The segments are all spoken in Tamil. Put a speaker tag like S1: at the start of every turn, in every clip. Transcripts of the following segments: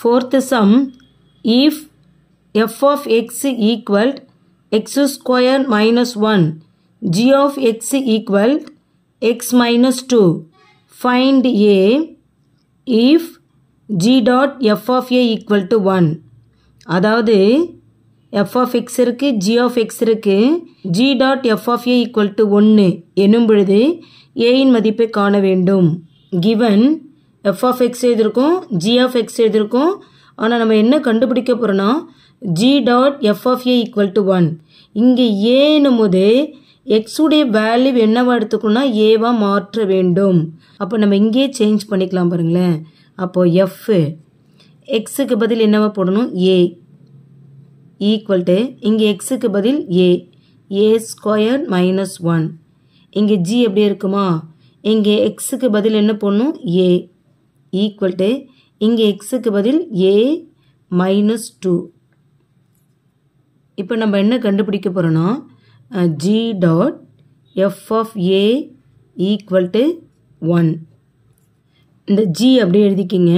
S1: Fourth sum, if f of x equaled x square minus 1, g of x equaled x minus 2, find a if g dot f of a equal to 1. அதாவது எஃப் ஆஃப் எக்ஸ் இருக்குது ஜி ஆஃப் எக்ஸ் இருக்குது G dot F of A equal to ஒன்று எனும் பொழுது ஏயின் மதிப்பை காண வேண்டும் கிவன் எஃப் ஆஃப் எக்ஸ் எழுதியிருக்கோம் ஜி ஆஃப் எக்ஸ் எழுதியிருக்கோம் ஆனால் நம்ம என்ன கண்டுபிடிக்க போகிறோன்னா G dot F of A equal to one இங்கே ஏன்னும் போது எக்ஸுடைய வேல்யூ என்னவா எடுத்துக்கணும்னா ஏவாக மாற்ற வேண்டும் அப்போ நம்ம இங்கேயே சேஞ்ச் பண்ணிக்கலாம் பாருங்களேன் அப்போது எஃப் எக்ஸுக்கு பதில் என்னவா போடணும் ஏ ஈக்குவல் டு இங்கே எக்ஸுக்கு பதில் A A square minus one இங்கே ஜி எப்படி இருக்குமா இங்கே எக்ஸுக்கு பதில் என்ன போடணும் ஏ ஈக்குவல் டு இங்கே எக்ஸுக்கு பதில் ஏ மைனஸ் டூ இப்போ நம்ம என்ன கண்டுபிடிக்க போகிறோன்னா G dot f of a equal to one இந்த ஜி அப்படியே எழுதிக்கிங்க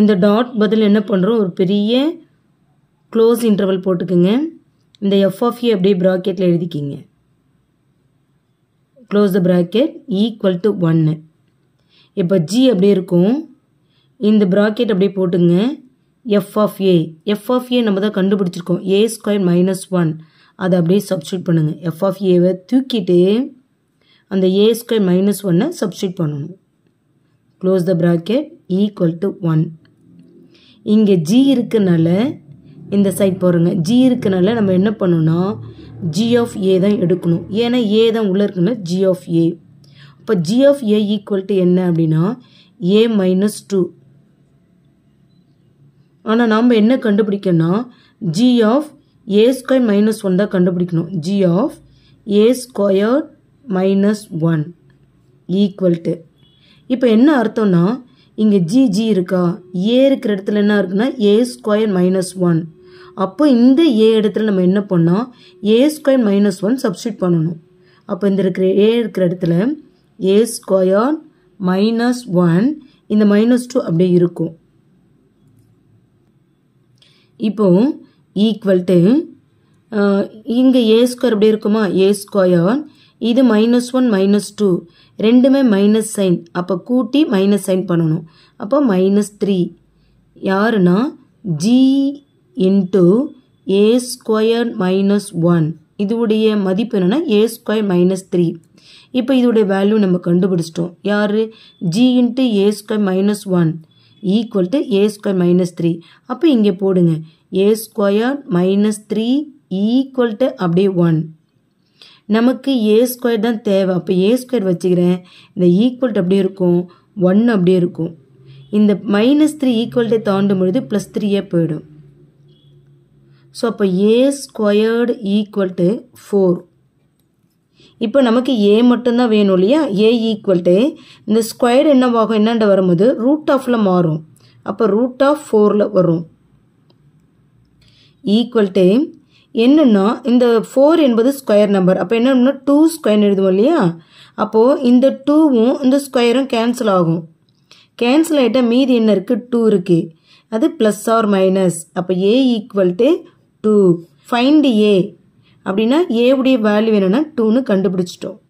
S1: இந்த டாட் பதில் என்ன பண்ணுறோம் ஒரு பெரிய க்ளோஸ் interval போட்டுக்குங்க இந்த f of a அப்படியே ப்ராக்கெட்டில் எழுதிக்கிங்க close the bracket equal to 1 இப்போ ஜி அப்படியே இருக்கும் இந்த ப்ராக்கெட் அப்படியே போட்டுங்க F of A F of A நம்ம தான் கண்டுபிடிச்சிருக்கோம் ஏ ஸ்கொயர் மைனஸ் ஒன் அதை அப்படியே சப்ஸ்டியூட் பண்ணுங்கள் எஃப் ஆஃப் ஏவை தூக்கிட்டு அந்த ஏ ஸ்கொயர் மைனஸ் ஒன்னை சப்ஸ்டியூட் பண்ணணும் close the bracket equal to one இங்கே ஜி இருக்கனால இந்த சைட் போகிறோங்க ஜி இருக்கனால நம்ம என்ன பண்ணணும்னா ஜி ஆஃப் ஏ தான் எடுக்கணும் ஏன்னா ஏ தான் உள்ளே இருக்குன்னா ஜி ஆஃப் ஏ இப்போ G of A equal to என்ன அப்படின்னா ஏ மைனஸ் டூ ஆனால் நாம் என்ன கண்டுபிடிக்கணும்னா G of A square minus one தான் கண்டுபிடிக்கணும் G of A square minus one equal to இப்போ என்ன அர்த்தம்னா இங்கே ஜி ஜி இருக்கா ஏ இருக்கிற இடத்துல என்ன இருக்குன்னா ஏ ஸ்கொயர் மைனஸ் ஒன் அப்போ இந்த ஏ இடத்துல நம்ம என்ன பண்ணால் A square minus one substitute பண்ணணும் அப்போ இந்த இருக்கிற ஏ இருக்கிற இடத்துல ஏ ஸ்கொயர் மைனஸ் ஒன் இந்த மைனஸ் டூ அப்படியே இருக்கும் இப்போ ஈக்குவல் டு இங்கே ஏ ஸ்கொயர் அப்படி இருக்குமா ஏ ஸ்கொயர் இது மைனஸ் ஒன் மைனஸ் டூ ரெண்டுமே மைனஸ் சைன் அப்போ கூட்டி மைனஸ் சைன் பண்ணணும் அப்போ மைனஸ் த்ரீ யாருன்னா G into A square minus one இதுவுடைய மதிப்பு என்னென்னா ஏ ஸ்கொயர் மைனஸ் த்ரீ இப்போ இதோடைய வேல்யூ நம்ம கண்டுபிடிச்சிட்டோம் யார் G into A square minus one equal to A square minus three அப்போ இங்கே போடுங்க A square minus three equal to அப்படியே ஒன் நமக்கு ஏ ஸ்கொயர் தான் தேவை அப்போ ஏ ஸ்கொயர் வச்சுக்கிறேன் இந்த ஈக்குவல் டு அப்படியே இருக்கும் ஒன் அப்படியே இருக்கும் இந்த மைனஸ் த்ரீ ஈக்குவல்ட்டை தாண்டும் பொழுது ப்ளஸ் த்ரீயே போயிடும் ஸோ அப்போ A squared equal to four இப்போ நமக்கு ஏ மட்டும்தான் வேணும் இல்லையா ஏ ஈக்குவல் டு இந்த ஸ்கொயர்டு என்னவாகும் என்னென்ன வரும்போது ரூட் ஆஃபில் மாறும் அப்போ ரூட் ஆஃப் ஃபோரில் வரும் ஈக்குவல் டு என்னென்னா இந்த ஃபோர் என்பது ஸ்கொயர் நம்பர் அப்போ என்னன்னா டூ ஸ்கொயர் எழுதுவோம் இல்லையா அப்போது இந்த டூவும் இந்த ஸ்கொயரும் கேன்சல் ஆகும் கேன்சல் ஆகிட்டால் மீதி என்ன இருக்குது டூ இருக்குது அது ப்ளஸ் ஆர் மைனஸ் அப்போ A equal to two find A அப்படின்னா ஏவுடைய வேல்யூ என்னென்னா டூன்னு கண்டுபிடிச்சிட்டோம்